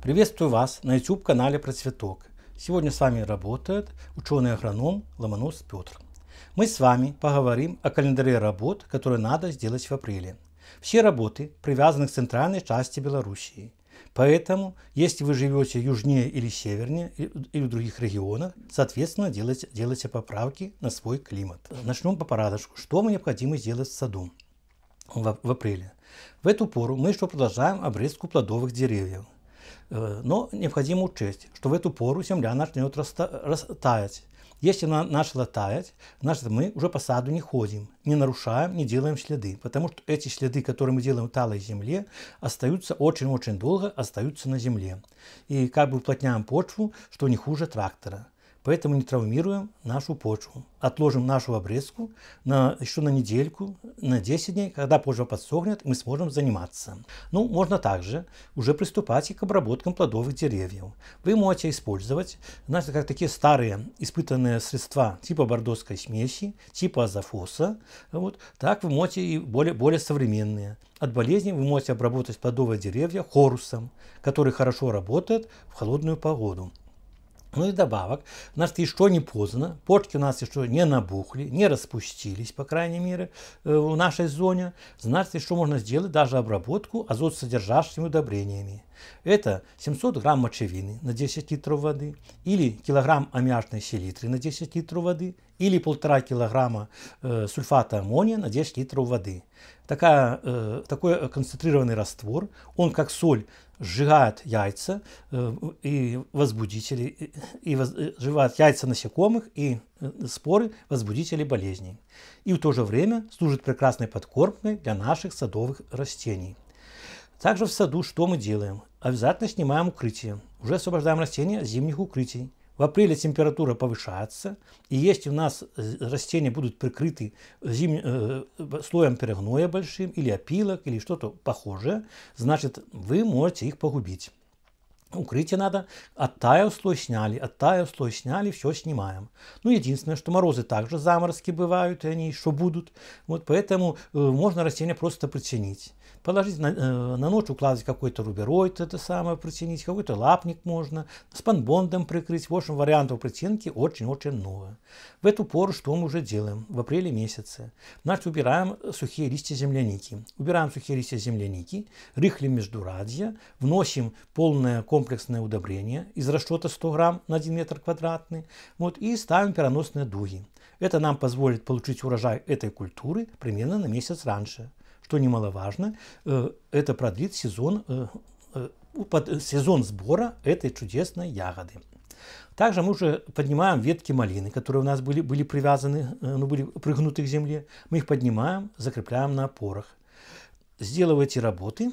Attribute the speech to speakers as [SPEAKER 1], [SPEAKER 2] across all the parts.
[SPEAKER 1] Приветствую вас на YouTube-канале про цветок. Сегодня с вами работает ученый-агроном Ломонос Петр. Мы с вами поговорим о календаре работ, которые надо сделать в апреле. Все работы привязаны к центральной части Белоруссии. Поэтому, если вы живете южнее или севернее, или в других регионах, соответственно, делайте, делайте поправки на свой климат. Начнем по порядку. Что необходимо сделать в саду в, в апреле? В эту пору мы еще продолжаем обрезку плодовых деревьев. Э, но необходимо учесть, что в эту пору земля начнет растаять. Если она начала таять, значит мы уже по саду не ходим, не нарушаем, не делаем следы, потому что эти следы, которые мы делаем в талой земле, остаются очень-очень долго, остаются на земле. И как бы уплотняем почву, что не хуже трактора. Поэтому не травмируем нашу почву. Отложим нашу обрезку на, еще на недельку, на 10 дней. Когда почва подсохнет, мы сможем заниматься. Ну, можно также уже приступать и к обработкам плодовых деревьев. Вы можете использовать, знаете, как такие старые испытанные средства типа бордоской смеси, типа азофоса. Вот. Так вы можете и более, более современные. От болезней вы можете обработать плодовые деревья хорусом, который хорошо работает в холодную погоду. Ну и добавок, у нас еще не поздно, почки у нас еще не набухли, не распустились, по крайней мере, э, в нашей зоне. Значит, еще можно сделать даже обработку азотсодержащими удобрениями. Это 700 грамм мочевины на 10 литров воды, или килограмм аммиачной селитры на 10 литров воды, или полтора килограмма э, сульфата аммония на 10 литров воды. Такая, э, такой э, концентрированный раствор, он как соль сжирает яйца э, и возбудители, и, и э, яйца насекомых и э, споры возбудителей болезней. И в то же время служит прекрасной подкормкой для наших садовых растений. Также в саду что мы делаем? Обязательно снимаем укрытие. Уже освобождаем растения от зимних укрытий. В апреле температура повышается, и если у нас э, растения будут прикрыты зим... э, слоем перегноя большим, или опилок, или что-то похожее, значит вы можете их погубить. Укрытие надо, оттаял слой сняли, оттаял слой сняли, все снимаем. Ну, единственное, что морозы также заморозки бывают, и они еще будут. Вот поэтому э, можно растения просто притянить положить на, э, на ночь, укладывать какой-то рубероид, это самое, протянить, какой-то лапник можно, спанбондом прикрыть. В общем, вариантов притянки очень-очень много. В эту пору что мы уже делаем? В апреле месяце. Значит, убираем сухие листья земляники. Убираем сухие листья земляники, рыхлим междурадья, вносим полное комплексное удобрение из расчета 100 грамм на 1 метр квадратный, вот, и ставим переносные дуги. Это нам позволит получить урожай этой культуры примерно на месяц раньше. Что немаловажно, э, это продлит сезон, э, э, сезон сбора этой чудесной ягоды. Также мы уже поднимаем ветки малины, которые у нас были, были привязаны, ну, были пригнуты к земле. Мы их поднимаем, закрепляем на опорах. Сделав эти работы,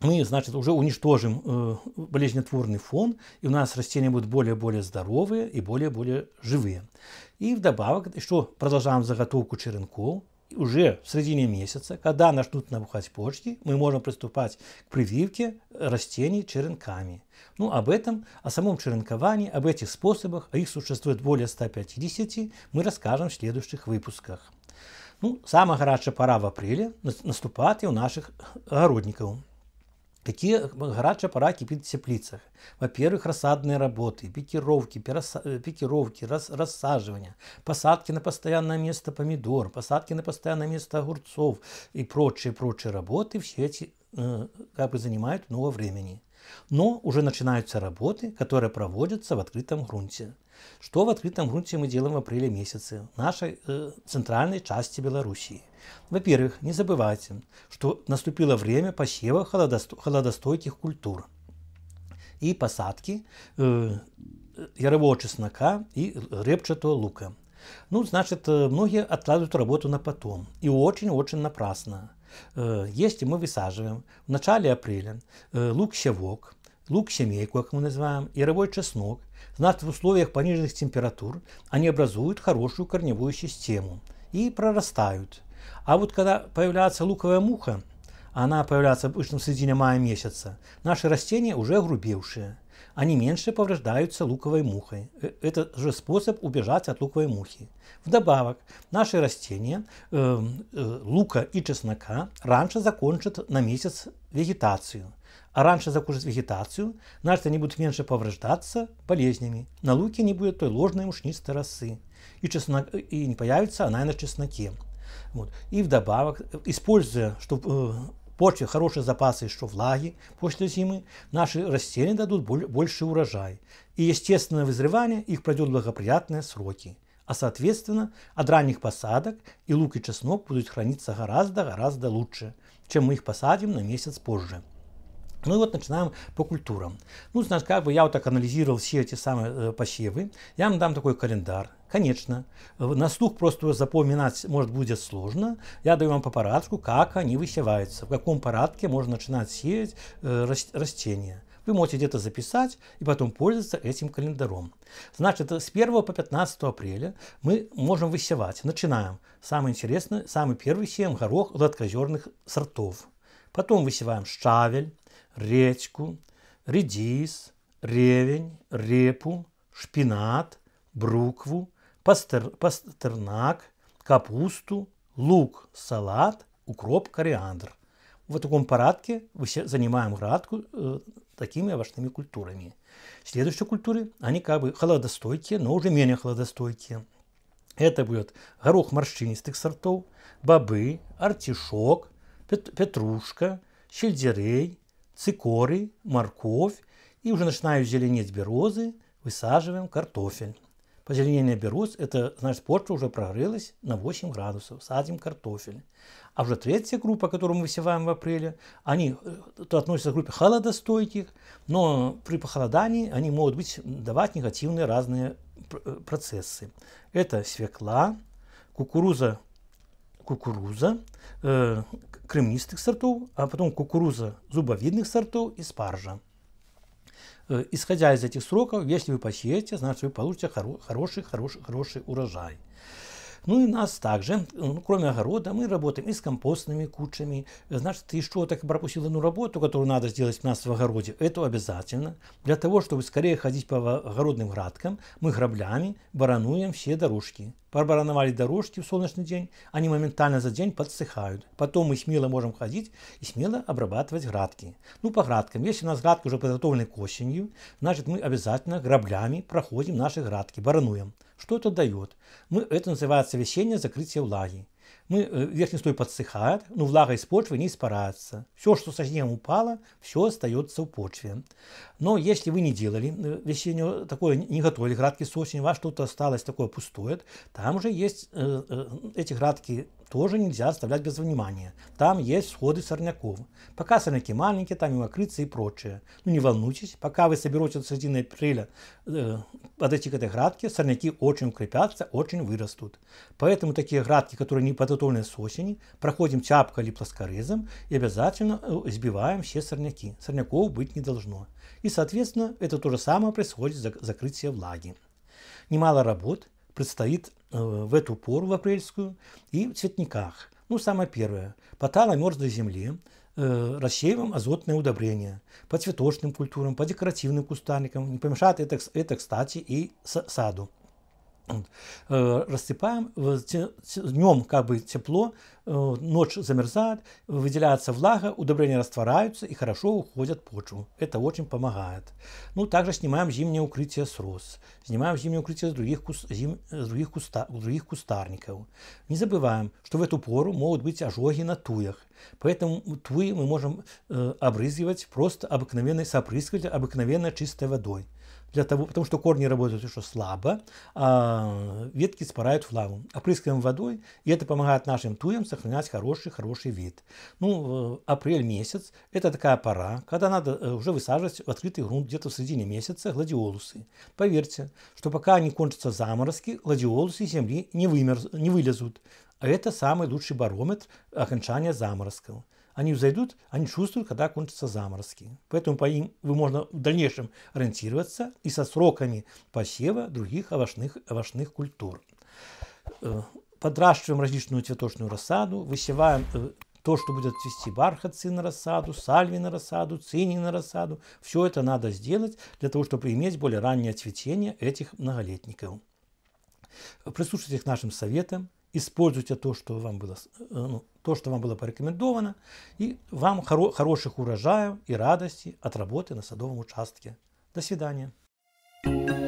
[SPEAKER 1] мы, значит, уже уничтожим э, болезнетворный фон, и у нас растения будут более-более здоровые и более-более живые. И вдобавок что продолжаем заготовку черенков, уже в середине месяца, когда начнут набухать почки, мы можем приступать к прививке растений черенками. Ну, об этом, о самом черенковании, об этих способах, а их существует более 150, мы расскажем в следующих выпусках. Ну, самая горячая пора в апреле наступает и у наших огородников. Какие э, горячая пора кипит в теплицах. Во-первых, рассадные работы, пикировки, э, пикировки рас, рассаживания, посадки на постоянное место помидор, посадки на постоянное место огурцов и прочие-прочие работы, все эти э, как бы занимают много времени. Но уже начинаются работы, которые проводятся в открытом грунте. Что в открытом грунте мы делаем в апреле месяце в нашей э, центральной части Белоруссии? Во-первых, не забывайте, что наступило время посева холодосто холодостойких культур и посадки э, ярового чеснока и репчатого лука. Ну, значит, э, многие откладывают работу на потом. И очень-очень напрасно. Э, Если мы высаживаем в начале апреля э, лук-щавок, лук-семейку, как мы называем, и рябой чеснок, знат в условиях пониженных температур, они образуют хорошую корневую систему и прорастают. А вот когда появляется луковая муха, она появляется обычно в середине мая месяца, наши растения уже огрубевшие. Они меньше повреждаются луковой мухой. Э, это же способ убежать от луковой мухи. Вдобавок, наши растения э, э, лука и чеснока раньше закончат на месяц вегетацию а раньше закушать вегетацию, значит они будут меньше повреждаться болезнями. На луке не будет той ложной мушнистой росы. И, чеснок, и не появится она и на чесноке. Вот. И вдобавок, используя, что э, почве хорошие запасы еще влаги после зимы, наши растения дадут боль, больше урожай. И естественное вызревание их пройдет благоприятные сроки. А соответственно, от ранних посадок и лук и чеснок будут храниться гораздо-гораздо лучше, чем мы их посадим на месяц позже. Ну и вот начинаем по культурам. Ну, значит, как бы я вот так анализировал все эти самые э, посевы. Я вам дам такой календарь. Конечно, э, на слух просто запоминать может будет сложно. Я даю вам по порядку, как они высеваются, в каком порядке можно начинать сеять э, растения. Вы можете где-то записать и потом пользоваться этим календаром. Значит, с 1 по 15 апреля мы можем высевать. Начинаем. Самое интересное, самый первый сеем горох гладкозерных сортов. Потом высеваем шавель редьку, редис, ревень, репу, шпинат, брукву, пастер, пастернак, капусту, лук, салат, укроп, кориандр. В таком порядке занимаем градку э, такими овощными культурами. Следующие культуры, они как бы холодостойкие, но уже менее холодостойкие. Это будет горох морщинистых сортов, бобы, артишок, пет, петрушка, щельдерей, цикорий, морковь и уже начинают зеленеть берозы, высаживаем картофель. Позеленение берез – это значит почва уже прогрелась на 8 градусов, садим картофель. А уже третья группа, которую мы высеваем в апреле, они э, относятся к группе холодостойких, но при похолодании они могут быть, давать негативные разные э, процессы. Это свекла, кукуруза кукуруза э, кремнистых сортов, а потом кукуруза зубовидных сортов и спаржа. Э, исходя из этих сроков, если вы посеете, значит вы получите хоро хороший, хороший, хороший урожай. Ну и нас также, ну, кроме огорода, мы работаем и с компостными кучами. Значит, еще так пропустил одну работу, которую надо сделать у нас в огороде. Это обязательно. Для того, чтобы скорее ходить по огородным градкам, мы граблями барануем все дорожки. Пробарановали дорожки в солнечный день, они моментально за день подсыхают. Потом мы смело можем ходить и смело обрабатывать градки. Ну, по градкам. Если у нас градки уже подготовлены к осенью, значит, мы обязательно граблями проходим наши градки, барануем. Что это дает? Мы, это называется весеннее закрытия влаги. Мы, э, верхний слой подсыхает, но влага из почвы не испарается. Все, что со снегом упало, все остается в почве. Но если вы не делали э, весеннего, такое не готовили градки с осени, у вас что-то осталось такое пустое, там же есть э, э, эти градки тоже нельзя оставлять без внимания. Там есть сходы сорняков. Пока сорняки маленькие, там и мокрицы и прочее. Ну не волнуйтесь, пока вы соберетесь в середине апреля э, подойти к этой градке, сорняки очень укрепятся, очень вырастут. Поэтому такие градки, которые не подготовлены с осени, проходим чапкой или плоскорезом и обязательно э, избиваем все сорняки. Сорняков быть не должно. И, соответственно, это то же самое происходит за закрытие влаги. Немало работ, предстоит э, в эту пору, в апрельскую, и в цветниках. Ну, самое первое. По талой мерзлой земле э, рассеиваем азотное удобрение. По цветочным культурам, по декоративным кустарникам. Не помешает это, это кстати, и саду. Э, рассыпаем, днем как бы тепло, э, ночь замерзает, выделяется влага, удобрения растворяются и хорошо уходят в почву. Это очень помогает. Ну, также снимаем зимнее укрытие с роз, снимаем зимнее укрытие с других, зим, с других, куста, других кустарников. Не забываем, что в эту пору могут быть ожоги на туях. Поэтому туи мы можем э, обрызгивать просто обыкновенной сопрыскиватель, обыкновенной чистой водой для того, потому что корни работают еще слабо, а ветки спарают влагу. Опрыскиваем водой, и это помогает нашим туям сохранять хороший-хороший вид. Ну, э, апрель месяц – это такая пора, когда надо э, уже высаживать в открытый грунт где-то в середине месяца гладиолусы. Поверьте, что пока не кончатся заморозки, гладиолусы из земли не, вымерз, не вылезут. А это самый лучший барометр окончания заморозков они взойдут, они чувствуют, когда кончатся заморозки. Поэтому по им вы можно в дальнейшем ориентироваться и со сроками посева других овощных, овощных культур. Э, Подращиваем различную цветочную рассаду, высеваем э, то, что будет цвести бархатцы на рассаду, сальви на рассаду, цини на рассаду. Все это надо сделать для того, чтобы иметь более раннее цветение этих многолетников. Прислушайтесь к нашим советам, используйте то, что вам было, э, ну, то, что вам было порекомендовано, и вам хоро хороших урожаев и радости от работы на садовом участке. До свидания. thank you